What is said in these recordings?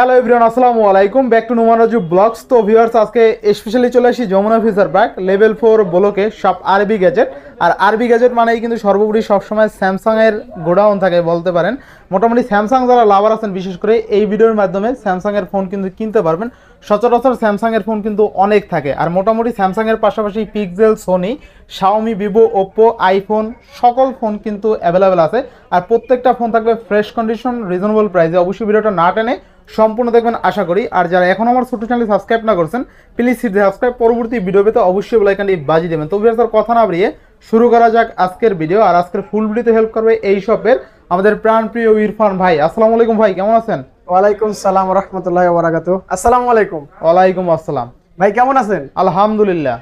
Hello everyone আসসালামু আলাইকুম back to Raju vlogs তো ভিউয়ার্স আজকে স্পেশালি চলে আসি Jamuna future park level four ব্লকে সব আরবি গ্যাজেট আর আরবি গ্যাজেট মানেই কিন্তু সর্বোপরি সবসময় স্যামসাংয়ের গোডাউন থাকে বলতে পারেন মোটামুটি স্যামসাং যারা লাভার আছেন বিশেষ করে এই ভিডিওর মাধ্যমে স্যামসাংয়ের ফোন কিন্তু কিনতে পারবেন সচরাচর স্যামসাংয়ের ফোন কিন্তু অনেক থাকে আর মোটামুটি স্যামসাংয়ের পাশাপাশি Pixel Sony Xiaomi Vivo Oppo iPhone সকল ফোন কিন্তু অ্যাভেলেবেল আছে আর প্রত্যেকটা ফোন থাকবে ফ্রেশ কন্ডিশন রিজনেবল প্রাইসে অবশ্যই ভিডিওটা না টেনে সম্পূর্ণ দেখবেন আশা করি আর যারা এখন আমার ছোট চ্যানেল সাবস্ক্রাইব না করছেন প্লিজ সিটি সাবস্ক্রাইব পরবর্তী ভিডিও পেতে অবশ্যই এখানে বাজিয়ে দেবেন তো ভিডিও কথা না বাড়িয়ে শুরু করা যাক আজকের ভিডিও আর আজকের ফুল ভিডিওতে হেল্প করবে এই শপের আমাদের প্রাণপ্রিয় ইরফান ভাই আসসালামু আলাইকুম ভাই কেমন আছেন ওয়ালাইকুম সালাম রহমতুল্লাহ বারাকাতু আসসালামু আলাইকুম ওয়ালাইকুম আসসালাম ভাই কেমন আছেন আলহামদুলিল্লাহ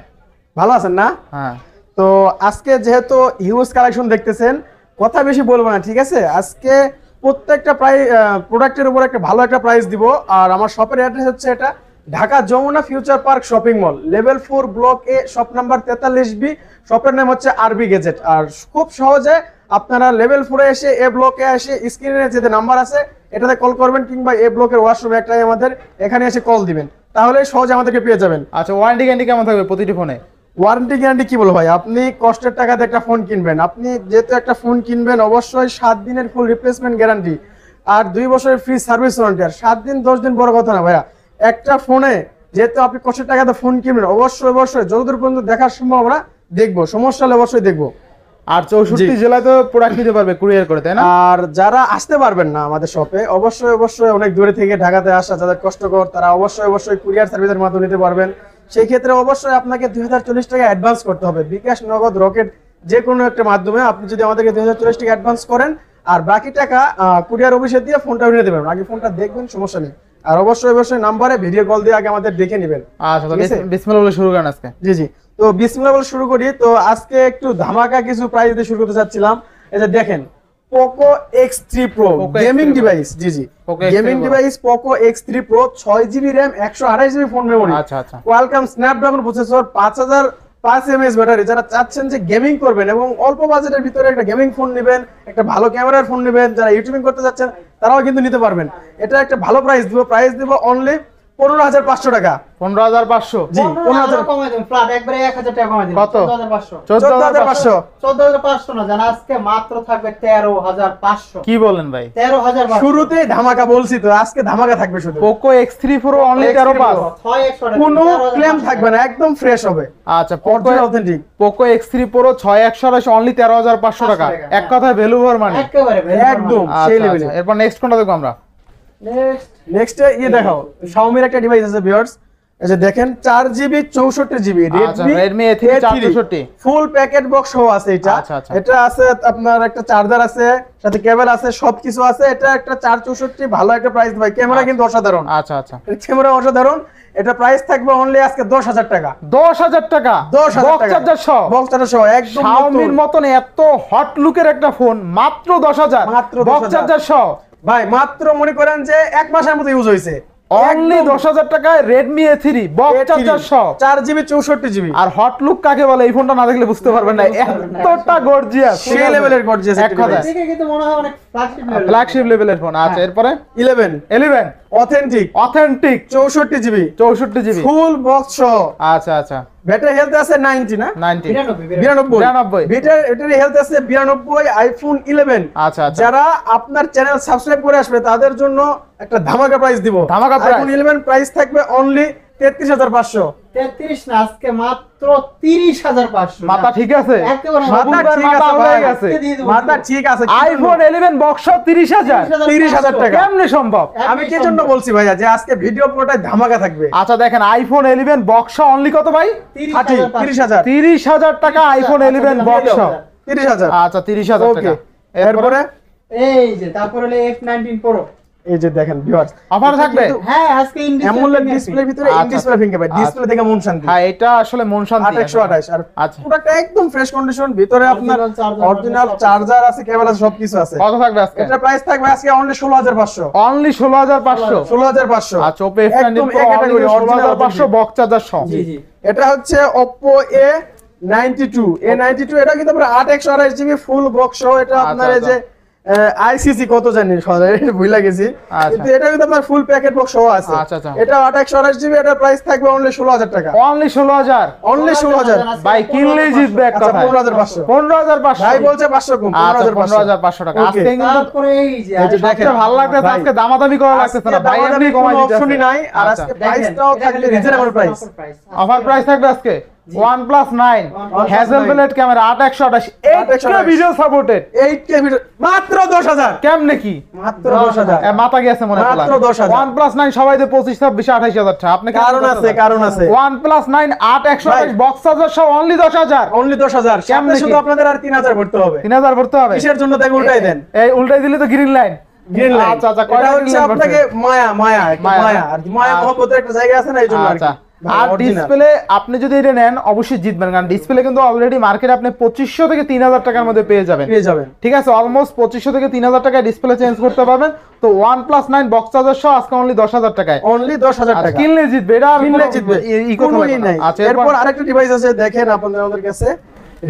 ভালো আছেন না হ্যাঁ তো আজকে যেহেতু হিউজ কালেকশন দেখতেছেন কথা বেশি বলবো না ঠিক আছে আজকে প্রত্যেকটা প্রাই প্রোডাক্টের উপর একটা ভালো একটা প্রাইস দিব আর আমার শপের অ্যাড্রেস হচ্ছে এটা Dhaka Jamuna future park shopping mall level four block A shop number তেতাল্লিশ বি শপের নাম হচ্ছে আরবি গেজেট আর খুব সহজে আপনারা লেভেল ফোরে এসে এ ব্লকে এসে স্ক্রিনে যে নাম্বার আছে এটাতে কল করবেন কিংবা এ ব্লকের ওয়াশরুম একটাই আমাদের এখানে এসে কল দিবেন তাহলে সহজে আমাদেরকে পেয়ে যাবেন আচ্ছা ওয়ারেন্টি গ্যারেন্টি কেমন থাকবে প্রতিটি ফোনে ওয়ারেন্টি গ্যারান্টি কি বলবো ভাই আপনি কষ্টের টাকাতে একটা ফোন কিনবেন আপনি যেহেতু একটা ফোন কিনবেন অবশ্যই সাত দিনের ফুল রিপ্লেসমেন্ট গ্যারান্টি আর দুই বছরের ফ্রি সার্ভিস ওয়ারেন্টি আর সাত দিন দশ দিন বড় কথা না ভাইয়া একটা ফোনে যেহেতু আপনি কষ্টের টাকাতে ফোন কিনবেন অবশ্যই অবশ্যই যতদূর পর্যন্ত দেখার সম্ভব আমরা দেখবো সমস্যা হলে অবশ্যই দেখবো আর চৌষট্টি জেলায় তো প্রোডাক্ট নিতে পারবে কুরিয়ার করে তাই না আর যারা আসতে পারবেন না আমাদের শপে অবশ্যই অবশ্যই অনেক দূরে থেকে ঢাকাতে আসা যাদের কষ্টকর তারা অবশ্যই অবশ্যই কুরিয়ার সার্ভিসের মাধ্যমে নিতে পারবেন সেই ক্ষেত্রে অবশ্যই আপনাকে দুই টাকা অ্যাডভান্স করতে হবে বিকাশ নগদ রকেট যে কোনো একটা মাধ্যমে আপনি যদি আমাদেরকে দুই টাকা অ্যাডভান্স করেন আর বাকি টাকা কুরিয়ার অফিসে দিয়ে ফোনটা উঠে দেবেন আগে ফোনটা দেখবেন সমস্যা নেই আর অবশ্যই অবশ্যই নাম্বারে ভিডিও কল দিয়ে আগে আমাদের দেখে নেবেন আচ্ছা বলে শুরু করেন আজকে জি জি তো বিসমিল্লা বলে শুরু করি তো আজকে একটু ধামাকা কিছু প্রাইস দিয়ে শুরু করতে চাচ্ছিলাম এই যে দেখেন Poco X three pro gaming device জি জি gaming device Poco X three pro ছয় জিবি র্যাম একশো আড়াই GB phone memory Qualcomm Snapdragon processor পাঁচ হাজার পাঁচ এমএস ব্যাটারি যারা চাচ্ছেন যে গেমিং করবেন এবং অল্প বাজেটের ভিতরে একটা গেমিং ফোন নেবেন একটা ভালো ক্যামেরার ফোন নেবেন যারা ইউটিউবিং করতে চাচ্ছেন তারাও কিন্তু নিতে পারবেন এটা একটা ভালো প্রাইস দিব প্রাইস দিব অনলি পনেরো হাজার পাঁচশো টাকা পনেরো হাজার এক চোদ্দ হাজার পাঁচশো চোদ্দ হাজার পাঁচশো জানা থাকবে তেরো হাজার কি বলেন ভাই তেরো হাজার আজকে থাকবে না একদম ফ্রেশ হবে আচ্ছা পোকো এক্স থ্রি ছয় একশো অনলি তেরো হাজার পাঁচশো টাকা হ্যাঁ। এক কথায় ভ্যালু ভর মানে? মানে একদম আচ্ছা, আচ্ছা। এরপর নেক্সট কোনটা দেখবো আমরা নেক্সট নেক্সট ইয়ে দেখাও একটা ডিভাইস আছে ভিউয়ার্স দেখেন 4 GB 64 GB Redmi A3 full packet box আছে এটা আচ্ছা, আচ্ছা। এটা আছে আপনার একটা চার্জার আছে সাথে কেবল আছে সবকিছু আছে এটা একটা ভালো একটা প্রাইস ভাই ক্যামেরা আচ্ছা। কিন্তু অসাধারণ আচ্ছা আচ্ছা ক্যামেরা অসাধারণ এটা প্রাইস থাকবে অনলি আজকে 10000 টাকা 10000 টাকা 10000 টাকা বক্স চার্জার সহ একদম শাওমির মতন এত হট লুকের একটা ফোন মাত্র 10000 মাত্র 10000 সহ ভাই মাত্র মনে করেন যে এক মাসের মতো ইউজ হয়েছে অনলি দশ হাজার টাকায় Redmi A three box charger চার জিবি চৌষট্টি জিবি আর হট লুক কাকে বলে এই ফোনটা না দেখলে বুঝতে পারবেন না এতটা গর্জিয়াস সে লেভেলের গর্জিয়াস এক কথা ফ্ল্যাগশিপ লেভেলের ফোন আচ্ছা হ্যাঁ। এরপরে eleven eleven authentic authentic 64 GB 64 GB full box সহ আচ্ছা আচ্ছা ব্যাটারি হেলথ আছে 90 না 90 92 92 ব্যাটারি ব্যাটারি হেলথ আছে 92 আইফোন 11 আচ্ছা আচ্ছা যারা আপনার চ্যানেল সাবস্ক্রাইব করে আসবে তাদের জন্য একটা ধামাকা প্রাইস দিব ধামাকা প্রাইস আইফোন 11 প্রাইস থাকবে অনলি ধামাকা থাকবে আচ্ছা দেখেন আইফোন ইলেভেন বক্স অনলি কত ভাই তিরিশ হাজার তিরিশ হাজার টাকা আইফোন ইলেভেন বক্স তিরিশ হাজার আচ্ছা তিরিশ হাজার টাকা এরপরে এই যে তারপরে এই যে দেখেন ভিউয়ার্স অফার থাকবে হ্যাঁ আজকে ইন অ্যামোলেড ডিসপ্লে ভিতরে ইন ডিসপ্লে ফিঙ্গারপ্রিন্ট ডিসপ্লে দেখে মন শান্তি হ্যাঁ এটা আসলে মন শান্তি 828 আর আচ্ছা পুরোটা একদম ফ্রেশ কন্ডিশন ভিতরে আপনার অরিজিনাল চার্জার আছে কেবল আছে সবকিছু আছে কত থাকবে আজকে এটা প্রাইস থাকবে আজকে অনলি 16500 অনলি 16500 16500 আচ্ছা Oppo F nine pro category 16500 box charger সহ জি জি এটা হচ্ছে ওপো এ 92 এ 92 এটা কিন্তু আমরা 8 128 জিবি ফুল বক্স সহ এটা আপনার আচ্ছা, এই যে আচ্ছা। আইসিসি কত জানি ভুলে গেছি আচ্ছা। কিন্তু এটা কিন্তু আপনার ফুল প্যাকেট বক্স সহ আছে আচ্ছা, আচ্ছা। এটা আঠাশ আঠাশ জিবি এটার প্রাইস থাকবে অনলি ষোলো হাজার টাকা অনলি ষোলো হাজার অনলি ষোলো হাজার ভাই কিনলেই জিতবে একটা পনেরো হাজার পাঁচশো পনেরো হাজার পাঁচশো ভাই বলছে পাঁচশো কম পনেরো হাজার পাঁচশো টাকা আজকে কিন্তু ভালো লাগছে আজকে দামাদামি করা লাগছে না ভাই এমনি কমাই দিতে অপশনই নাই আর আজকে প্রাইসটাও থাকবে রিজনেবল প্রাইস অফার প্রাইস থাকবে আজকে ওয়ান নাইন ক্যামেরা আট একশো ভিডিও সাপোর্টেড ভিডিও মাত্র দশ হাজার কেমনে কি মাত্র মাথা গেছে মনে মাত্র দশ হাজার সবাই দিয়ে টাকা আপনি কারণ আছে কারণ আছে বক্স অনলি দশ হাজার অনলি কেমনে শুধু আপনাদের আর তিন হাজার ভরতে হবে তিন হাজার ভরতে হবে কিসের জন্য উল্টাই দেন এই উল্টাই দিলে তো গ্রিন লাইন আচ্ছা আচ্ছা কয়টা আপনাকে মায়া মায়া মায়া আর মায়া আচ্ছা। মহব্বতের একটা জায়গা আছে না এই জন্য আচ্ছা আর ডিসপ্লে আপনি যদি এটা নেন অবশ্যই জিতবেন কারণ ডিসপ্লে কিন্তু অলরেডি মার্কেটে আপনি পঁচিশশো থেকে তিন হাজার টাকার মধ্যে পেয়ে যাবেন পেয়ে যাবেন ঠিক আছে অলমোস্ট পঁচিশশো থেকে তিন হাজার টাকায় ডিসপ্লে চেঞ্জ করতে পারবেন তো one plus nine box charger সহ আজকে অনলি দশ হাজার টাকায় অনলি দশ হাজার টাকা কিনলে জিতবে এটা কিনলে জিতবে আচ্ছা এরপর আরেকটা ডিভাইস আছে দেখেন আপনাদের আমাদের কাছে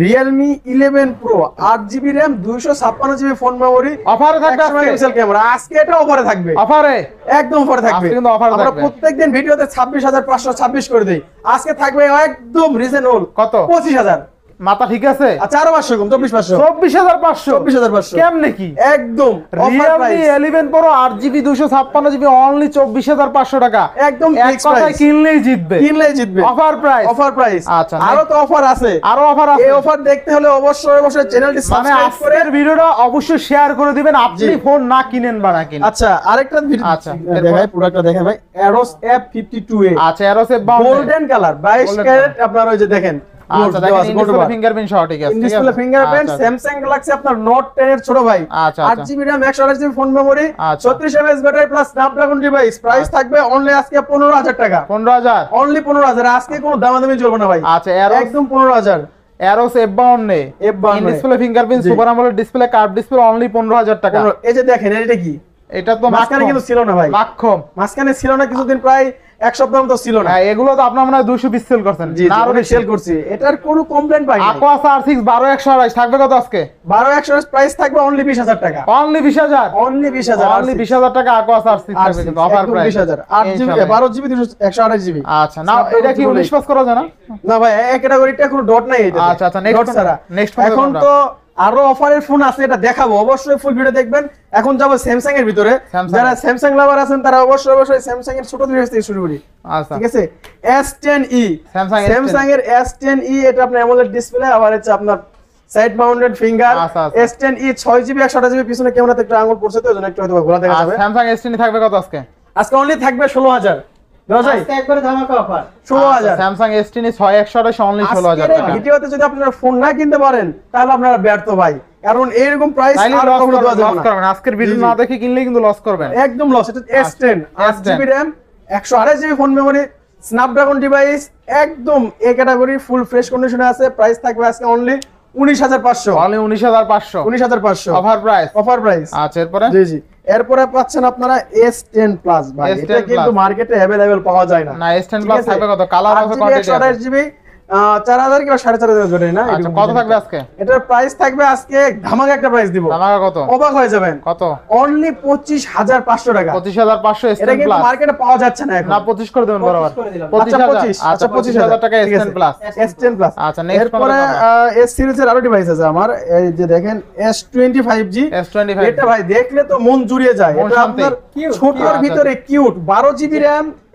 রিয়েলমি ইলেভেন প্রো আট জিবি র্যাম দুইশো ছাপ্পান্ন জিবি ফোন মেমোরি অফারে থাকবে ক্যামেরা আজকে এটা অফারে থাকবে অফারে একদম অফারে থাকবে কিন্তু অফার আমরা প্রত্যেকদিন ভিডিওতে ছাব্বিশ হাজার পাঁচশো ছাব্বিশ করে দিই আজকে থাকবে একদম রিজনেবল কত পঁচিশ হাজার মাথা ঠিক আছে চার আচ্ছা, পাঁচশো চব্বিশ পাঁচশো চব্বিশ হাজার পাঁচশো চব্বিশ হাজার পাঁচশো কেমনে কি একদম রিয়েলমি আট জিবি ছাপ্পান্ন জিবি অনলি চব্বিশ হাজার পাঁচশো টাকা একদম কিনলেই জিতবে কিনলেই জিতবে অফার প্রাইস অফার প্রাইস আচ্ছা আরো তো অফার আছে আরো অফার আছে অফার দেখতে হলে অবশ্যই অবশ্যই চ্যানেলটি সাবস্ক্রাইব মানে করে ভিডিওটা অবশ্যই শেয়ার করে দিবেন আপনি ফোন না কিনেন বা না কিনেন আচ্ছা আরেকটা ভিডিও আচ্ছা দেখাই ভাই এরোস এফ টু এ আচ্ছা এরোস এফ গোল্ডেন কালার বাইশ ক্যারেট আপনার ওই যে দেখেন ফিঙ্গারপ্রিন্ট আচ্ছা, সহ ফিঙ্গারপ্রিন্ট আচ্ছা, আচ্ছা। স্যামসাং আপনার অনলি আজকে কোনো চলবে না ভাই আচ্ছা একদম display fingerprint display display only টাকা যে দেখেন এটা কি এটা তো মাঝখানে কিন্তু ছিল না ভাই মাক্ষম মাঝখানে ছিল না কিছুদিন প্রায় এক সপ্তাহ তো ছিল না হ্যাঁ, এগুলো তো আপনার মনে হয় দুইশো বিশ সেল করছেন আরো সেল করছি এটার কোনো কমপ্লেন পাই আকোয়া আর সিক্স বারো একশো আড়াইশ থাকবে কত আজকে বারো একশো প্রাইস থাকবে অনলি বিশ হাজার টাকা অনলি বিশ হাজার অনলি বিশ হাজার অনলি বিশ হাজার টাকা আকো Aquos R six offer price আট জিবি বারো জিবি একশো আড়াইশ জিবি আচ্ছা না এটা কি উনিশ পাস করা যায় না না ভাই ক্যাটাগরিটা কোনো ডট নাই আচ্ছা আচ্ছা নেক্সট ছাড়া নেক্সট এখন তো আরো অফারের ফোন আছে এটা দেখাবো অবশ্যই ফুল ভিডিও দেখবেন এখন যাবো স্যামসাং এর ভিতরে যারা স্যামসাং লাভার আছেন তারা অবশ্যই অবশ্যই স্যামসাং এর ছোট ভিডিও থেকে শুরু করি আচ্ছা। ঠিক আছে ই স্যামসাং এর ই এটা আপনার অ্যামোলেড ডিসপ্লে আবার হচ্ছে আপনার side mounted finger S10e 6GB 128GB পিছনে ক্যামেরাতে একটা আঙুল পড়ছে তো একটু হয়তো ঘোরা দেখা যাবে স্যামসাং S10e থাকবে কত আজকে আজকে অনলি থাকবে হাজার স্যামসাং জিবি র্যাম একশো আঠাশ GB phone memory Snapdragon device একদম এ ক্যাটাগরি ফুল ফ্রেশ কন্ডিশনে আছে প্রাইস থাকবে আজকে অনলি উনিশ হাজার পাঁচশো অনলি উনিশ হাজার পাঁচশো উনিশ হাজার পাঁচশো অফার প্রাইস অফার প্রাইস আচ্ছা এরপরে জি জি এরপরে পাচ্ছেন আপনারা S10 প্লাস ভাই এটা কিন্তু মার্কেটে अवेलेबल পাওয়া যায় না না S10 প্লাস থাকবে কত কালার আছে কোয়ান্টিটি 128 জিবি চার হাজার সাড়ে চার হাজার ধরে না আচ্ছা, কত থাকবে আজকে এটার প্রাইস থাকবে আজকে ধামাকা একটা প্রাইস দিব ধামাকা কত অবাক হয়ে যাবেন কত অনলি পঁচিশ হাজার পাঁচশো টাকা পঁচিশ হাজার পাঁচশো এটা মার্কেটে পাওয়া যাচ্ছে না এখন না করে দেবেন বরাবর আচ্ছা, আচ্ছা, আচ্ছা টাকা এস প্লাস প্লাস আচ্ছা এস সিরিজের আরো ডিভাইস আছে আমার এই যে দেখেন এস টোয়েন্টি ফাইভ এটা ভাই দেখলে তো মন জুড়িয়ে যায় এটা আপনার ছোটর ভিতরে কিউট বারো জিবি র্যাম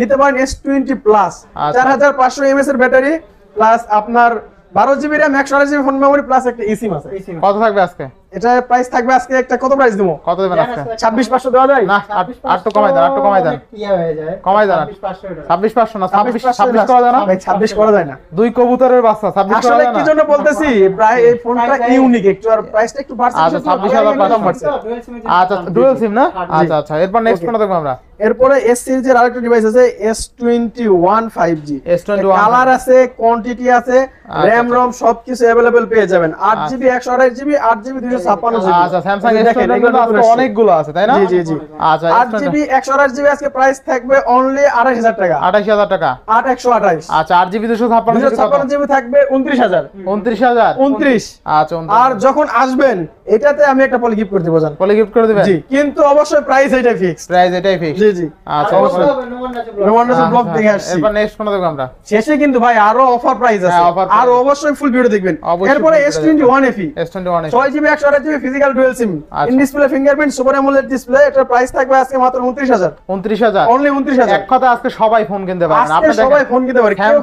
নিতে পারেন এস টোয়েন্টি প্লাস চার হাজার পাঁচশো এম এস এর ব্যাটারি প্লাস আপনার বারো জিবি র্যাম একশো জিবি ফোন মেমোরি প্লাস একটা ইসিম আছে কত থাকবে আজকে এটা প্রাইস থাকবে আজকে একটা কত প্রাইস দেবো কত দেবেন আজকে 26500 দেওয়া যায় না আর তো কমাই দেন আর তো কমাই দেন ইয়া হয়ে যায় কমাই দেন 26500 না 26 26 করা যায় না ভাই 26 করা যায় না দুই কবুতরের বাচ্চা 26 করা যায় না আসলে কি জন্য বলতেছি প্রায় এই ফোনটা ইউনিক একটু আর প্রাইসটা একটু বাড়ছে আচ্ছা 26500 দাম বাড়ছে আচ্ছা ডুয়াল সিম না আচ্ছা আচ্ছা এরপর নেক্সট কোনটা দেখব আমরা এরপরে এস সিরিজের আরেকটা ডিভাইস আছে S21 5G S21 কালার আছে কোয়ান্টিটি আছে আচ্ছা, RAM আচ্ছা। ROM সবকিছু अवेलेबल পেয়ে যাবেন 8GB 128GB 8GB 256 আর যখন আসবেন এটাতে আমি একটা করে করে কিন্তু অবশ্যই প্রাইস এটাই ফিক্স প্রাইস এটাই ফিক্স জি জি আচ্ছা অবশ্যই ব্লগ আচ্ছা, দেখে আসছি নেক্সট কোন দেখব আমরা শেষে কিন্তু ভাই আরো অফার হ্যাঁ, প্রাইস আছে আর অবশ্যই ফুল ভিডিও দেখবেন এরপর S21 FE S21 6GB 128 fingerprint super display এটার প্রাইস থাকবে আজকে মাত্র 29000 29000 অনলি উনিশ এক কথা আজকে সবাই ফোন কিনতে পারেন সবাই ফোন কিনতে পারেন কেউ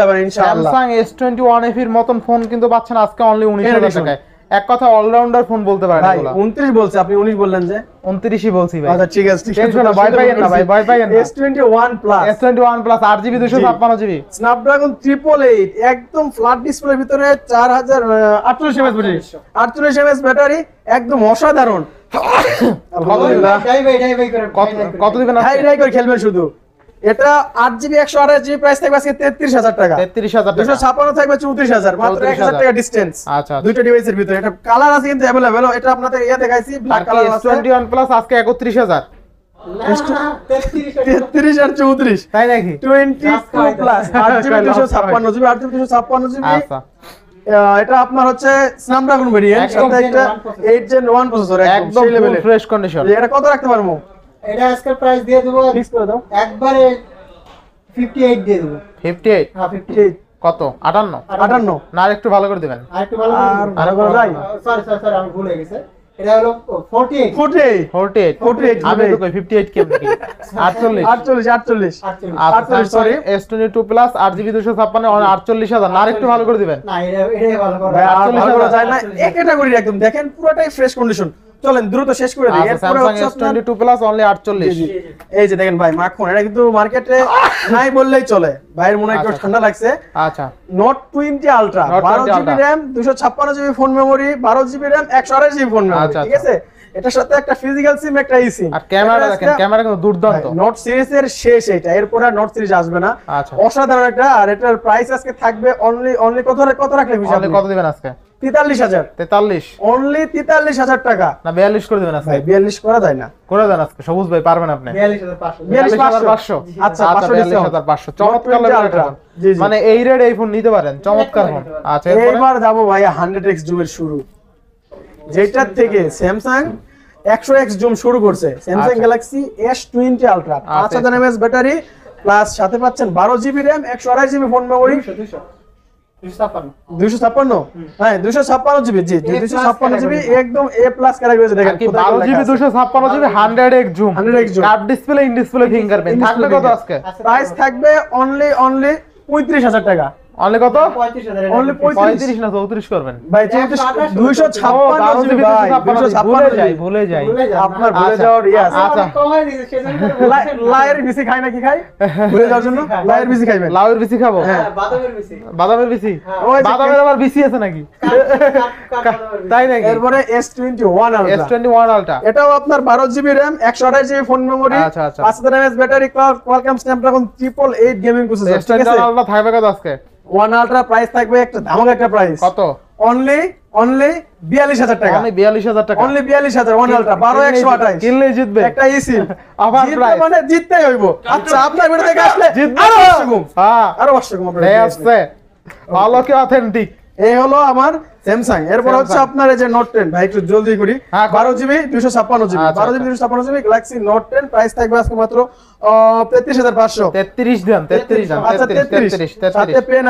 যাবেন ইনশাআল্লাহ Samsung S21 এর মতন ফোন কিন্তু পাচ্ছেন আজকে অনলি 19000 টাকায় এক কথা অলরাউন্ডার ফোন বলতে পারেন ভাই 29 বলছে আপনি 19 বললেন যে 29ই বলছি ভাই আচ্ছা ঠিক আছে ঠিক আছে না ভয় পাইয়েন না ভাই ভয় পাইয়েন না S21 plus S21 plus 8GB 256GB Snapdragon 888 একদম ফ্ল্যাট ডিসপ্লে ভিতরে 4800 mAh ব্যাটারি 48 mAh ব্যাটারি একদম অসাধারণ কত দিবেন ভাই ভাই ভাই কত দিবেন করে খেলবেন শুধু এটা আট জিবি প্রাইস থাকবে তেত্রিশ হাজার টাকা থাকবে চৌত্রিশ হাজার মাত্র এক হাজার টাকা ডিস্টেন্স আচ্ছা, আচ্ছা। ভিতরে কালার আছে কিন্তু অ্যাভেলেবেল এটা আপনাদের ইয়ে একত্রিশ হাজার চৌত্রিশ তাই নাকি টোয়েন্টি আচ্ছা, প্লাস দুশো ছাপ্পান্ন জিবি দুশো ছাপ্পান্ন জিবি এটা আপনার হচ্ছে স্ন্যাপড্রাগন ভেরিয়েন্ট সাথে একটা এইট জেন ওয়ান প্রসেসর একদম ফ্রেশ কন্ডিশন এটা কত রাখতে পারবো এটা আজকে প্রাইস দিয়ে দেবো ফিক্স করে দাও একবারে দিয়ে দেবো হ্যাঁ কত আটান্ন আটান্ন না একটু ভালো করে দিবেন আর একটু ভালো আর ভালো ভাই সরি সরি সরি আমি আমি তো কই আচ্ছা, আর একটু ভালো করে দিবেন একদম দেখেন পুরোটাই ফ্রেশ কন্ডিশন চলেন দ্রুত শেষ করে দিই আচ্ছা, এরপরে হচ্ছে আপনার S22 প্লাস অনলি 48 এই যে দেখেন ভাই মাখন এটা কিন্তু মার্কেটে নাই বললেই চলে ভাইয়ের মনে একটু আচ্ছা, ঠান্ডা লাগছে আচ্ছা Note 20 ultra 12 GB RAM 256 GB phone memory 12 GB RAM 128 GB phone memory ঠিক আচ্ছা। আছে এটার সাথে একটা ফিজিক্যাল সিম একটা ই e সিম আর ক্যামেরা দেখেন ক্যামেরা কিন্তু দুর্দান্ত নোট সিরিজ এর শেষ এটা এরপর আর নোট সিরিজ আসবে না অসাধারণ একটা আর এটার প্রাইস আজকে থাকবে অনলি অনলি কত কত রাখলে কত দিবেন আজকে তেতাল্লিশ হাজার তেতাল্লিশ অনলি তেতাল্লিশ হাজার টাকা না বিয়াল্লিশ করে বিয়াল্লিশ করা যায় না করে দেন সবুজ ভাই পারবেন আপনি আচ্ছা, আচ্ছা, মানে এই রেড এই ফোন নিতে পারেন চমৎকার ফোন আচ্ছা এবার যাবো ভাই হান্ড্রেড এক্স জুমের শুরু যেটার থেকে স্যামসাং একশো এক্স জুম শুরু করছে Samsung Galaxy S twenty ultra পাঁচ হাজার এমএস আচ্ছা। ব্যাটারি প্লাস সাথে পাচ্ছেন বারো জিবি র্যাম একশো আড়াই জিবি ফোন মেমোরি ছাপ্পান্ন হ্যাঁ ছাপ্পান্ন জিবি দুইশো ছাপ্পান্ন জিবি একদম এ প্লাস জিবি দুইশো ছাপ্পান্ন হান্ড্রেড এক জুম এক ডিসপ্লে থাকবে প্রাইস থাকবে অনলি অনলি পঁয়ত্রিশ হাজার টাকা অনলি কত অনলি 35 না আপনার বাদামের বিসি বাদামের হ্যাঁ। আবার বিসি আছে নাকি তাই নাকি এরপরে S21 S21 এটাও আপনার 12 জিবি RAM 128 ফোন মেমরি আচ্ছা আচ্ছা 5000 mAh battery Qualcomm Snapdragon 888 gaming processor S21 ultra থাকবে কত আজকে ওয়ান আলট্রা প্রাইস থাকবে একটা ধামাকা একটা প্রাইস কত অনলি অনলি টাকা অনলি 42000 টাকা অনলি 42000 ওয়ান একশো 12128 কিনলে জিতবে একটা e আবার প্রাইস মানে জিততেই হইব আচ্ছা আপনার ভিডিও আসলে জিতবে আরো হ্যাঁ আরো আপনার ভালো কি অথেন্টিক এই হলো আমার স্যামসাং এরপর হচ্ছে আপনার এই যে নোট টেন ভাই একটু জলদি করি হ্যাঁ, বারো জিবি দুশো ছাপ্পান্ন জিবি আচ্ছা, বারো জিবি আচ্ছা। দুশো ছাপ্পান্ন GB Galaxy Note ten price থাকবে আজকে মাত্র আছে আছে আর সবচেয়ে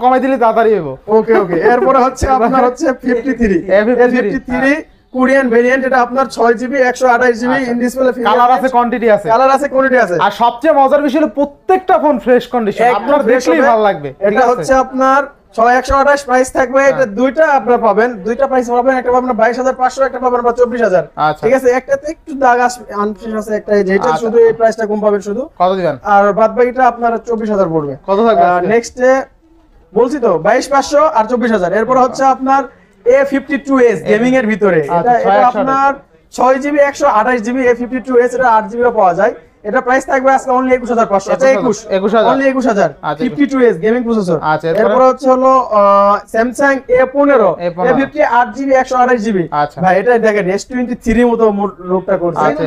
মজার বিষয় প্রত্যেকটা ফোন ফ্রেশ কন্ডিশন আপনার দেখলেই ভালো লাগবে এটা হচ্ছে আপনার হ্যাঁ। আচ্ছা। আচ্ছা। আর আপনার চব্বিশ হাজার পড়বে বলছি তো বাইশ পাঁচশো আর চব্বিশ হাজার এরপর হচ্ছে আচ্ছা। আপনার A fifty two S gaming এর ভিতরে এটা আপনার ছয় জিবি একশো আঠাশ GB A fifty two S এটা আট জিবিও পাওয়া যায় এটা প্রাইস থাকবে আজকে অনলি 21500 আচ্ছা 21 21000 অনলি 21000 52s গেমিং প্রসেসর আচ্ছা, আচ্ছা এরপর হচ্ছে হলো Samsung A15 GB 8GB 128GB আচ্ছা ভাই এটা দেখেন S23 এর মতো লোকটা করছে আচ্ছা,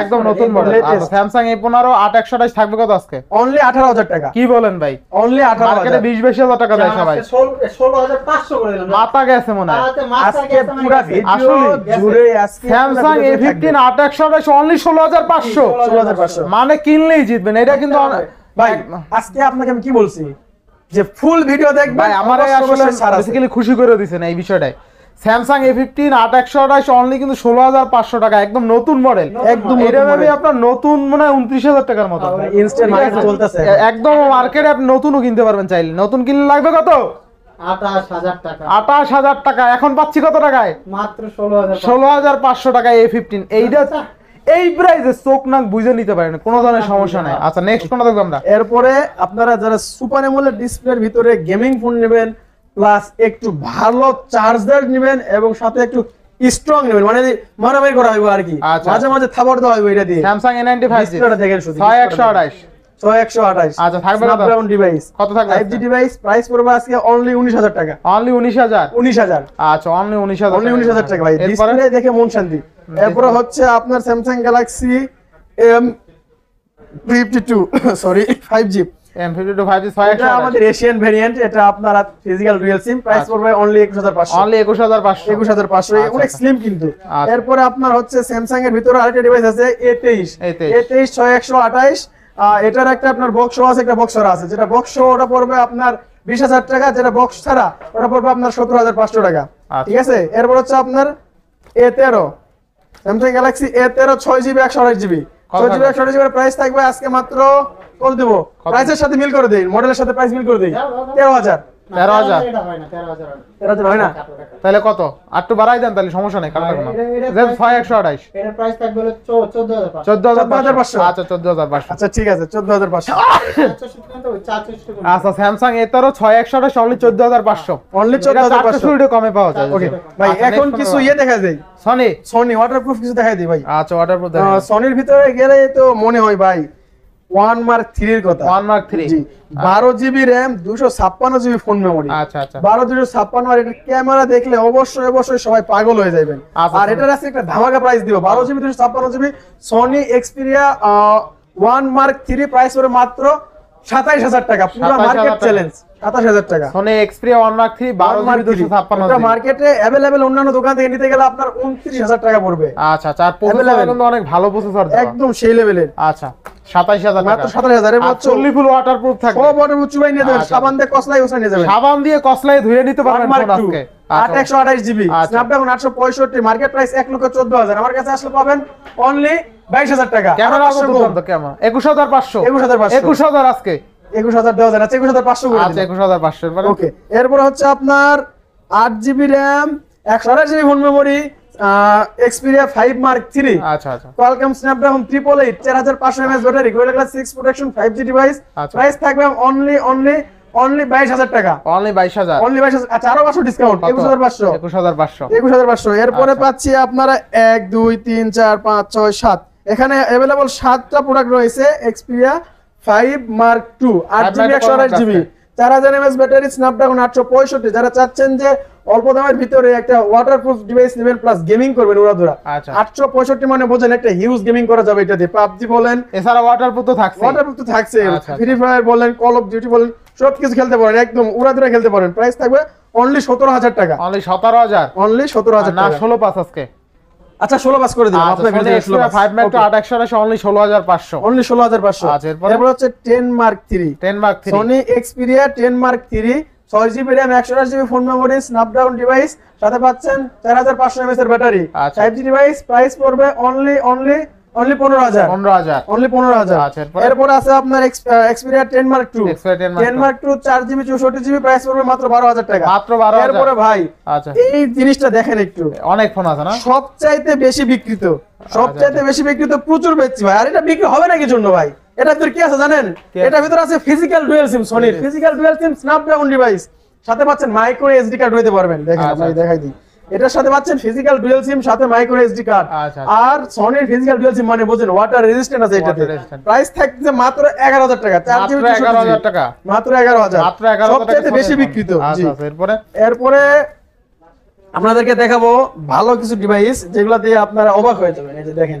একদম নতুন মডেল আচ্ছা স্যামসাং A15 8128 থাকবে কত আজকে অনলি 18000 টাকা কি বলেন ভাই অনলি 18000 মার্কেটে 20 22000 টাকা দেয় আচ্ছা, সবাই 16500 করে দিলাম মাথা গেছে মনে হয় আজকে পুরো ভিডিও জুড়ে আজকে স্যামসাং A15 8128 অনলি 16500 মানে কিনলেই জিতবেন এটা কিন্তু ভাই আজকে আপনাকে আমি কি বলছি যে ফুল ভিডিও দেখবেন আমার আসলে বেসিক্যালি খুশি করে দিয়েছেন এই বিষয়টাই স্যামসাং এ ফিফটিন আট একশো আঠাশ অনলি কিন্তু ষোলো হাজার পাঁচশো টাকা একদম নতুন মডেল একদম এটা ভাবে আপনার নতুন মনে হয় উনত্রিশ হাজার টাকার মতো একদম মার্কেটে আপনি নতুনও কিনতে পারবেন চাইলে নতুন কিনলে লাগবে কত আঠাশ হাজার টাকা এখন পাচ্ছি কত টাকায় মাত্র ষোলো হাজার পাঁচশো টাকা এ ফিফটিন এইটা আচ্ছা। এই প্রাইজে চোখ নাক বুঝে নিতে পারেন কোনো ধরনের সমস্যা নাই আচ্ছা নেক্সট কোনটা দেখবো আমরা এরপরে আপনারা যারা সুপার এমোলেড ডিসপ্লের ভিতরে গেমিং ফোন নেবেন প্লাস একটু ভালো চার্জার নেবেন এবং সাথে একটু স্ট্রং নেবেন মানে মারামারি করা হইব আর কি আচ্ছা। মাঝে মাঝে থাবার দেওয়া হইব এটা দিয়ে স্যামসাং এ নাইনটি ফাইভ দেখেন শুধু ছয় একশো আঠাশ আচ্ছা থাকবে স্ন্যাপড্রাগন প্রাইস পড়বে আজকে টাকা আচ্ছা, আপনার Samsung Galaxy M 52 sorry 5G M52 আমাদের এশিয়ান ভেরিয়েন্ট এটা আপনার ফিজিক্যাল ডুয়াল সিম প্রাইস পড়বে অনলি 21500 অনলি 21500 21500 অনেক স্লিম কিন্তু আচ্ছা। এরপরে আপনার হচ্ছে স্যামসাং এর ভিতরে আরেকটা ডিভাইস আছে এ তেইশ ছয় একশো 6128 এটার একটা আপনার বক্স আছে একটা বক্স আছে যেটা বক্স ওটা পড়বে আপনার বিশ হাজার টাকা যেটা বক্স ছাড়া ওটা পড়বে আপনার সতেরো হাজার পাঁচশো টাকা আচ্ছা। ঠিক আছে এরপর হচ্ছে আপনার এ তেরো স্যামসাং গ্যালাক্সি এ তেরো ছয় জিবি একশো আঠাশ জিবি ছয় জিবি একশো আঠাশ জিবি প্রাইস থাকবে আজকে মাত্র কত দেবো প্রাইসের সাথে মিল করে দিই মডেলের সাথে প্রাইস মিল করে দিই তেরো হাজার কত দেন তাহলে সমস্যা হ্যাঁ, একশো আঠাইশ চোদ্দ হাজার পাঁচশো আচ্ছা চোদ্দ হাজার আচ্ছা ঠিক আছে চোদ্দ হাজার পাঁচশো আচ্ছা স্যামসাং ছয় একশো আঠাশ হাজার পাঁচশো অনলি চোদ্দ হাজার কমে পাওয়া যায় ওকে ভাই আচ্ছা, এখন কিছু ইয়ে দেখা যায় সনি সনি ওয়াটারপ্রুফ কিছু দেখা দিই ভাই আচ্ছা ওয়াটারপ্রুফ সনির ভিতরে গেলে তো মনে হয় ভাই ওয়ান মার্ক থ্রির কথা ওয়ান মার্ক থ্রি বারো জিবি র্যাম দুশো ছাপ্পান্ন জিবি ফোন মেমোরি বারো দুশো ছাপ্পান্ন আর ক্যামেরা দেখলে অবশ্যই অবশ্যই সবাই পাগল হয়ে যাবেন আচ্ছা, আর আচ্ছা। এটার আছে একটা ধামাকা প্রাইস দিব বারো জিবি দুশো ছাপ্পান্ন GB Sony Xperia one mark three price মাত্র সাতাইশ হাজার টাকা পুরো মার্কেট চ্যালেঞ্জ সাতাশ হাজার টাকা ওয়ান মার্কেটে অ্যাভেলেবেল অন্যান্য দোকান থেকে নিতে গেলে আপনার উনত্রিশ হাজার টাকা পড়বে আচ্ছা আচ্ছা অনেক ভালো প্রসেসর একদম সেই লেভেলের আচ্ছা প্রাইস আচ্ছা। আচ্ছা। আচ্ছা। এক লক্ষ চোদ্দ হাজার আমার কাছে আসলে পাবেন অনলি বাইশ হাজার টাকা একুশ হাজার পাঁচশো একুশ হাজার একুশ হাজার একুশ হাজার একুশ হাজার পাঁচশো একুশ হাজার পাঁচশো হচ্ছে আপনার আট জিবি র্যাম একশো আঠাশ GB phone memory Xperia 5 Mark 3 আচ্ছা, আচ্ছা। Qualcomm Snapdragon 388 4500 mAh 6 5G price থাকবে অনলি অনলি অনলি টাকা অনলি অনলি আচ্ছা, আরো ডিসকাউন্ট এরপরে পাচ্ছি আপনারা এক দুই তিন চার পাঁচ ছয় সাত এখানে সাতটা প্রোডাক্ট রয়েছে এক্সপিরিয়া ফাইভ মার্ক টু আট জিবি একশো আঠাশ জিবি চার হাজার এমএস ব্যাটারি স্ন্যাপড্রাগন আটশো পঁয়ষট্টি যারা চাচ্ছেন যে অল্প দামের ভিতরে একটা ডিভাইস নেবেন প্লাস গেমিং করবেন আচ্ছা। আটশো পঁয়ষট্টি মানে বোঝেন একটা হিউজ গেমিং করা যাবে এটা দিয়ে পাবজি বলেন এছাড়া ওয়াটারপ্রুফ তো থাকছে ওয়াটারপ্রুফ তো থাকছে ফ্রি ফায়ার বলেন কল অফ ডিউটি বলেন সবকিছু খেলতে পারেন একদম উড়াধুরা খেলতে পারেন প্রাইস থাকবে অনলি সতেরো হাজার টাকা অনলি সতেরো হাজার অনলি সতেরো হাজার না ষোলো পাঁচ আজকে আচ্ছা 16 পাস করে দিলাম আচ্ছা, আপনার ভিডিও 16 পাস 5 ম্যাট 2800 আছে অনলি 16500 অনলি 16500 আচ্ছা এরপর হচ্ছে 10 mark 3 10 mark 3 Sony Xperia 10 mark 3 ছয় জিবি র্যাম একশো আট GB phone memory Snapdragon device সাথে পাচ্ছেন চার হাজার পাঁচশো এমএস এর battery five G device price পড়বে অনলি অনলি অনলি 15000 15000 এরপরে বেশি বিক্রিত আচ্ছা, আচ্ছা। বেশি প্রচুর ভাই আর এটা বিক্রি হবে কি জন্য ভাই এটা ভিতরে কি আছে জানেন এটা ভিতরে আছে ফিজিক্যাল ডুয়েল সিম সনির physical dual SIM Snapdragon device সাথে পাচ্ছেন মাইক্রো এসডি কার্ড হইতে পারবেন দেখেন আমি আচ্ছা, দেখাই দিই এটার সাথে পাচ্ছেন ফিজিক্যাল সিম সাথে মাইক্রো এসডি কার্ড আর সনির ফিজিক্যাল সিম মানে ওয়াটার রেজিস্ট্যান্ট আছে এটাতে প্রাইস থাকছে মাত্র 11000 টাকা 4 জিবি 11000 টাকা মাত্র 11000 মাত্র 11000 টাকা সবচেয়ে বেশি বিক্রিত আচ্ছা, জি আচ্ছা, এরপরে এরপরে আপনাদেরকে দেখাবো ভালো কিছু ডিভাইস যেগুলো দিয়ে আপনারা অবাক হয়ে যাবেন এই যে দেখেন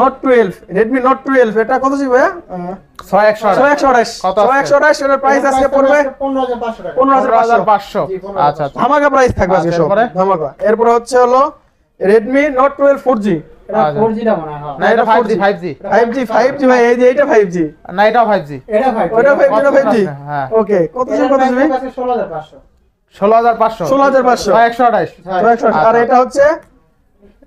Note twelve Redmi Note twelve এটা কত জি ভাইয়া ছয় একশো ছয় একশো আঠাশ একশো আঠাশ এটার প্রাইস আজকে পড়বে হাজার পাঁচশো আচ্ছা, আচ্ছা ধামাকা থাকবে আজকে আচ্ছা, হচ্ছে হলো Redmi Note twelve four G ষোলো হাজার পাঁচশো একশো আঠাশ আর এটা হচ্ছে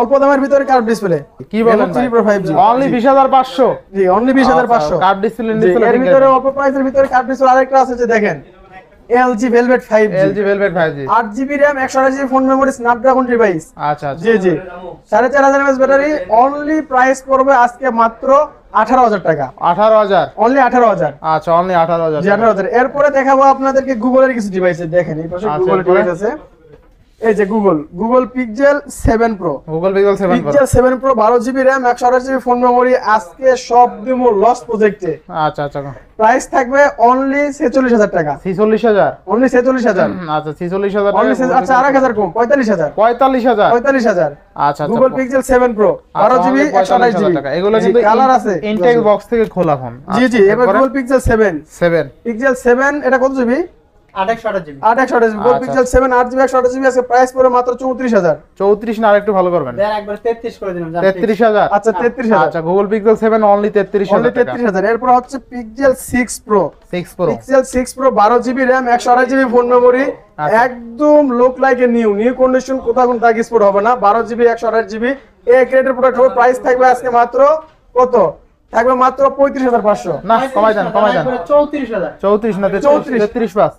অল্প দামের ভিতরে কার্ভ ডিসপ্লে কি বলেন প্রো 5G অনলি 20500 জি অনলি 20500 কার্ভ ডিসপ্লে এর ভিতরে অল্প প্রাইসের ভিতরে কার্ভ ডিসপ্লে আরেকটা আছে যে দেখেন LG Velvet 5G LG Velvet 5G 8GB RAM 128GB phone memory Snapdragon device আচ্ছা জি জি 4500 mAh ব্যাটারি অনলি প্রাইস করবে আজকে মাত্র 18000 টাকা 18000 অনলি 18000 আচ্ছা অনলি 18000 18000 এরপরে দেখাবো আপনাদেরকে গুগলের কিছু ডিভাইসে দেখেন এই পাশে গুগলের আচ্ছা, ডিভাইস আছে এই যে Google Google Pixel 7 pro Google Pixel 7 pro Pixel 7 pro 12 GB RAM 128 GB phone আজকে সব প্রজেক্টে আচ্ছা আচ্ছা প্রাইস থাকবে অনলি 46000 টাকা 46000 অনলি 46000 আচ্ছা 46000 অনলি আচ্ছা 4000 কম 45000 45000 45000 আচ্ছা Google Pixel 7 pro 12 GB 128 GB টাকা এগুলো কিন্তু কালার আছে ইনটেক বক্স থেকে খোলা ফোন জি জি আচ্ছা, এবার গুগল পিক্সেল 7 7 পিক্সেল 7 এটা কত জিবি এরপর হচ্ছে Pixel six pro Pixel six pro বারো জিবি র্যাম একশো জিবি ফোন মেমোরি একদম look like a new new condition কোথাও কোনো স্পোর্ট হবে না বারো জিবি একশো আড়াই জিবি এ গ্রেডের প্রোডাক্ট প্রাইস থাকবে আজকে মাত্র কত একবার মাত্র পঁয়ত্রিশ হাজার পাঁচশো না কমাই দেন কমাই দেন চৌত্রিশ হাজার চৌত্রিশ না তেত্রিশ পাঁচ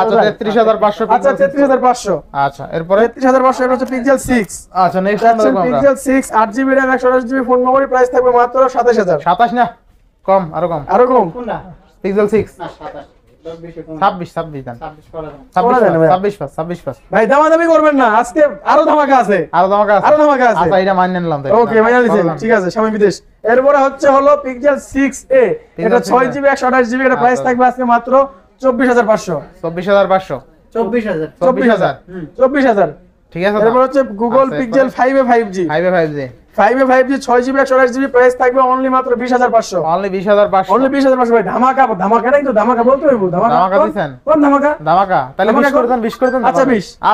আচ্ছা তেত্রিশ হাজার পাঁচশো আচ্ছা তেত্রিশ হাজার পাঁচশো আচ্ছা এরপরে তেত্রিশ হাজার পাঁচশো হচ্ছে পিক্সেল সিক্স আচ্ছা নেক্সট পিক্সেল সিক্স আট জিবি র্যাম একশো আঠাশ জিবি ফোন মেমোরি প্রাইস থাকবে মাত্র সাতাশ হাজার সাতাশ না কম আরো কম আরো কম না পিক্সেল সিক্স সাতাশ ছাব্বিশ ছাব্বিশ দেন ছাব্বিশ পাঁচ ছাব্বিশ পাঁচ ভাই আজকে আরো ধামাকা আছে আরো ধামাকা আছে আরো ধামাকা আছে আচ্ছা এটা ঠিক আছে স্বামী বিদেশ এরপরে হচ্ছে হলো পিক্সেল 6a এটা 6GB 128GB এটা প্রাইস ধামাকা বিশ করে বিশ আচ্ছা, আচ্ছা,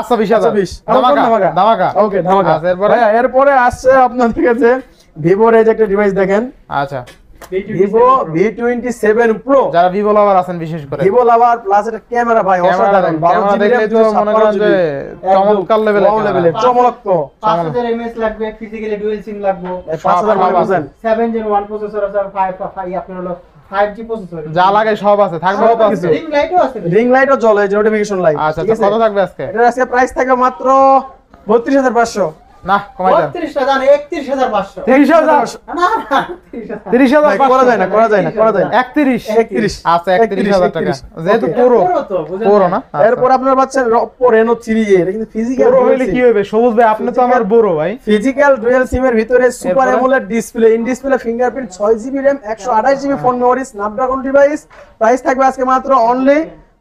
আচ্ছা, হাজার ধামাকা ওকে ধামাকা এরপরে আসছে আপনার কাছে ভিভোর এই যে একটা ডিভাইস দেখেন আচ্ছা Vivo V twenty seven pro যারা ভিভো লাভার আছেন বিশেষ করে ভিভো লাভার প্লাস এটা ক্যামেরা ভাই অসাধারণ চমৎকার এমএস লাগবে ফিজিক্যালি সিম লাগবে বুঝেন জেন প্রসেসর আছে আপনার হলো আচ্ছা, আচ্ছা কত থাকবে আজকে আজকে প্রাইস থাকবে মাত্র ফিজিক্যাল আচ্ছা, আচ্ছা। কি হবে সবুজ ভাই আপনি তো আমার ফিজিক্যাল সিম এর ভিতরে super display in display fingerprint ছয় জিবি র‍্যাম একশো আঠাশ GB phone memory Snapdragon device price থাকবে আজকে মাত্র অনলি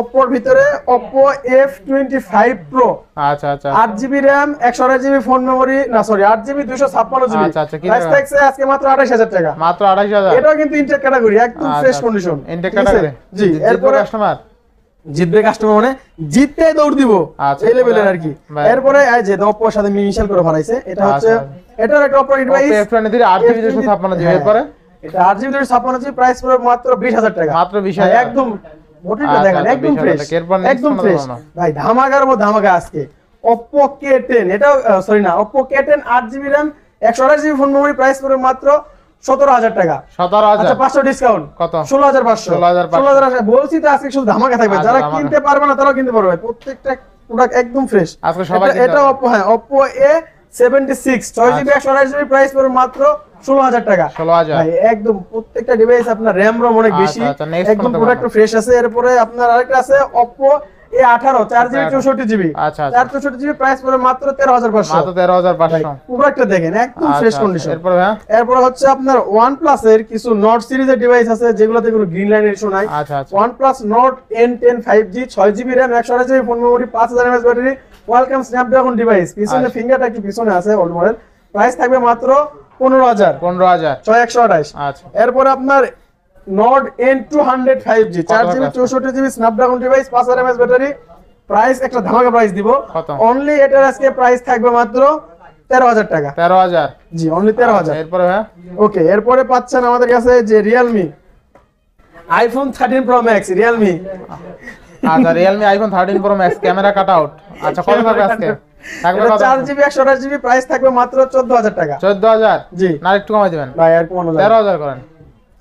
অপোর ভিতরে অপো এফ ফাইভ প্রো আচ্ছা আচ্ছা আট জিবি র্যাম একশো জিবি ফোন মেমরি না সরি আট জিবি প্রাইস আচ্ছা, আচ্ছা, আজকে মাত্র হাজার টাকা মাত্র আঠাশ এটাও কিন্তু ইন্টেক ক্যাটাগরি একদম ফ্রেশ কন্ডিশন ইন্টেক ক্যাটাগরি জি কাস্টমার জিতবে কাস্টমার মানে জিততে দৌড় দিব আচ্ছা, এই লেভেলের আর কি এরপরে এই যে সাথে মিশাল করে বানাইছে এটা হচ্ছে এটার একটা অপর ডিভাইস এফ টোয়েন্টি আট জিবি হ্যাঁ। এরপরে এটা মাত্র বিশ হাজার টাকা মাত্র বিশ একদম আচ্ছা, বডিটা ডিসকাউন্ট আচ্ছা, কত 16500 16500 বলছি তো আজকে ধামাকা থাকবে আচ্ছা, যারা কিনতে পারবে না তারা কিনতে পারবে প্রত্যেকটা প্রোডাক্ট একদম ফ্রেশ এটা হ্যাঁ আজকে এ সেভেন্টি সিক্স হ্যাঁ জিবি একশো 6GB জিবি প্রাইস পড়ে মাত্র ষোলো হাজার টাকা এর ডিভাইস আছে যেগুলোতে গ্রিন ইস্যু নাই one plus Nord N ten five G ছয় জিবি র্যাম একশো জিবি ফোন মেমোরি পাঁচ হাজার ওয়েলকাম ডিভাইস পিছনে ফিঙ্গারটা আচ্ছা। পিছনে আছে ওল্ড মডেল প্রাইস থাকবে মাত্র পনেরো হাজার পনেরো হাজার ছয় একশো আঠাশ আচ্ছা আপনার Nord N two hundred five G চার জিবি চৌষট্টি জিবি স্ন্যাপড্রাগন ডিভাইস পাঁচ হাজার এমএস ব্যাটারি প্রাইস একটা ধামাকা প্রাইস দিব অনলি এটার আজকে প্রাইস থাকবে মাত্র তেরো হাজার টাকা তেরো হাজার জি অনলি তেরো হাজার আচ্ছা, এরপরে হ্যাঁ ওকে এরপরে পাচ্ছেন আমাদের কাছে যে Realme iPhone thirteen pro max Realme আচ্ছা Realme iPhone 13 Pro Max camera cut out আচ্ছা কত থাকবে আজকে থাকবে 4 GB 4GB GB প্রাইস থাকবে মাত্র 14000 টাকা 14000 জি না একটু কমাই দিবেন ভাই আর কমানো যাবে 13000 করেন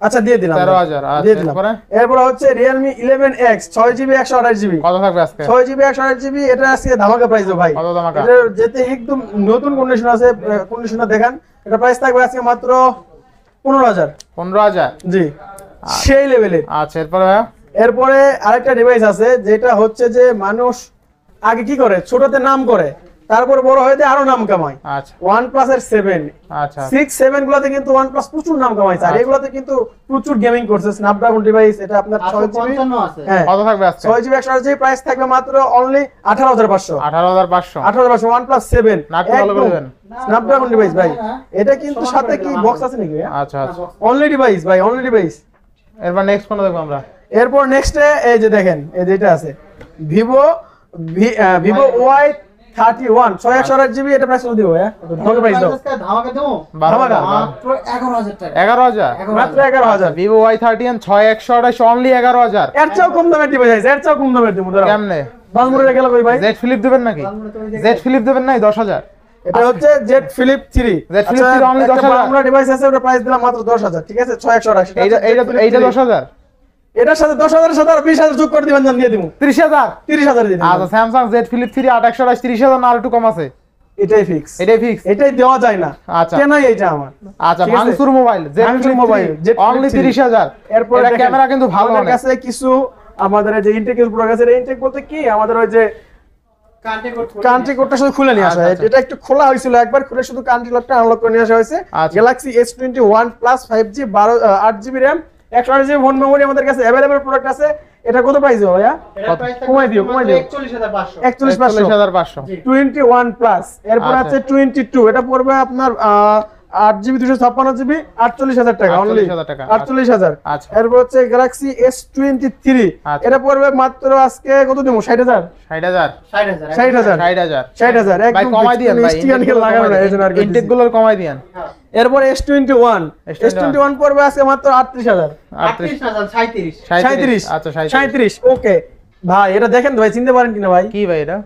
আচ্ছা দিয়ে দিলাম 13000 আচ্ছা দিয়ে দিলাম এরপর হচ্ছে Realme 11X 6 GB 128 GB কত থাকবে আজকে 6 GB 128 GB এটা আজকে ধামাকা প্রাইস ভাই কত ধামাকা এটা যেতে একদম নতুন কন্ডিশন আছে কন্ডিশন দেখান এটা প্রাইস থাকবে আজকে মাত্র 15000 15000 জি সেই লেভেলে আচ্ছা এরপর ভাই এরপরে আরেকটা ডিভাইস আছে যেটা হচ্ছে যে মানুষ আগে কি করে ছোটতে নাম করে তারপর বড় হয়ে আরো নাম কামায় ওয়ান আচ্ছা। প্লাস এর সেভেন সিক্স সেভেন গুলাতে কিন্তু ওয়ান প্লাস প্রচুর নাম কামাইছে স্যার আচ্ছা। এগুলাতে কিন্তু প্রচুর গেমিং করছে স্ন্যাপড্রাগন ডিভাইস এটা আপনার ছয় হ্যাঁ। জিবি ছয় জিবি একশো আঠাশ প্রাইস থাকবে মাত্র অনলি আঠারো হাজার পাঁচশো আঠারো হাজার পাঁচশো আঠারো হাজার পাঁচশো one plus seven Snapdragon device ভাই এটা কিন্তু সাথে কি বক্স আছে নাকি আচ্ছা আচ্ছা অনলি ডিভাইস ভাই অনলি ডিভাইস এরপর নেক্সট কোন দেখবো আমরা এরপর নেক্সটে এই যে দেখেন এই যেটা আছে ভিভো ভিভো ওয়াই ছয় জিবি এটা প্রাইস দাও এগারো হাজার মাত্র এগারো হাজার ভিভো ওয়াই অনলি এগারো হাজার এর চেয়েও কম এর কম দিব কেমনে গেল কই ভাই জেড ফিলিপ দিবেন নাকি জেড ফিলিপ দিবেন নাই দশ হাজার এটা হচ্ছে Z flip 3 Z flip only 10000 আমরা ডিভাইস আছে ওটা প্রাইস দিলাম মাত্র 10000 ঠিক আছে 6180 এইটা এইটা 10000 কিছু আমাদের যে আছে কি আমাদের ওই যে কান্ট্রি শুধু খুলে নিয়ে আচ্ছা, এটা আচ্ছা। একটু খোলা হয়েছিল একবার খুলে শুধু কান্ট্রি করে নিয়ে আসা হয়েছে Galaxy S twenty one plus five G বারো আট জিবি একশো আঠাশ ফোন মেমোরি আমাদের কাছে অ্যাভেলেবল প্রোডাক্ট আছে এটা কত প্রাইস হবে ভাইয়া কমাই দিও কমাই দিও একচল্লিশ হাজার পাঁচশো টোয়েন্টি ওয়ান প্লাস এরপর আচ্ছা। আছে টোয়েন্টি টু এটা পড়বে আপনার আহ আট জিবি দুশো ছাপ্পান্ন আটচল্লিশ হাজার টাকা অনলি আচ্ছা। আচ্ছা। এরপর হচ্ছে আচ্ছা। এটা পড়বে মাত্র আজকে কত ইনটেক গুলো কমাই হ্যাঁ। এরপর ওয়ান এস ওয়ান পড়বে আজকে মাত্র আটত্রিশ হাজার আটত্রিশ আচ্ছা ওকে ভাই এটা দেখেন ভাই চিনতে পারেন কিনা ভাই কি ভাই এটা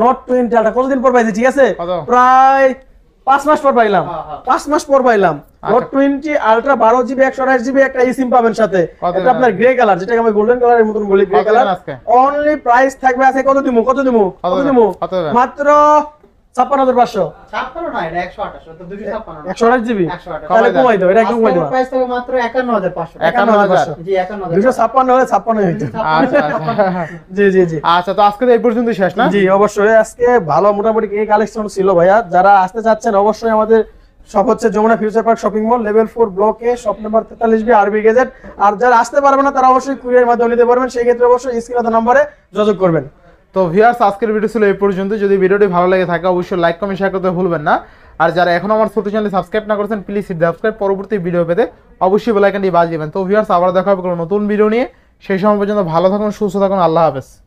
নোট টোয়েন্টি আলটা কতদিন পর পাইছে ঠিক আছে প্রায় পাঁচ মাস পর পাইলাম হ্যাঁ, হ্যাঁ। পাঁচ মাস পর পাইলাম টোয়েন্টি আলট্রা আচ্ছা। বারো জিবি একশো জিবি একটা ইসিম পাবেন সাথে এটা আপনার গ্রে কালার যেটাকে আমি গোল্ডেন কালারের মতন বলি গ্রে কালার অনলি প্রাইস থাকবে কত কত কত মাত্র আজকে ভালো মোটামুটি এই কালেকশন ছিল ভাইয়া যারা আসতে চাচ্ছেন অবশ্যই আমাদের সব হচ্ছে Jamuna future park shopping mall level four ব্লকে শপ নাম্বার তেতাল্লিশ বি আরবি গেজেট আর যারা আসতে পারবে না তারা অবশ্যই কুরিয়ার মাধ্যমে নিতে পারবেন সেই ক্ষেত্রে অবশ্যই স্ক্রিন নম্বরে যোগাযোগ করবেন তো ভিউয়ার্স আজকের ভিডিও ছিল এই পর্যন্ত যদি ভিডিওটি ভালো লাগে থাকে অবশ্যই লাইক কমেন্ট শেয়ার করতে ভুলবেন না আর যারা এখন আমার ছোট চ্যানেল সাবস্ক্রাইব না করেছেন প্লিজ সাবস্ক্রাইব পরবর্তী ভিডিও পেতে অবশ্যই বেলাইকানটি বাজিয়ে দেবেন তো ভিউয়ার্স আবার দেখা হবে কোনো নতুন ভিডিও নিয়ে সেই সময় পর্যন্ত ভালো থাকুন সুস্থ থাকুন আল্লাহ হাফেজ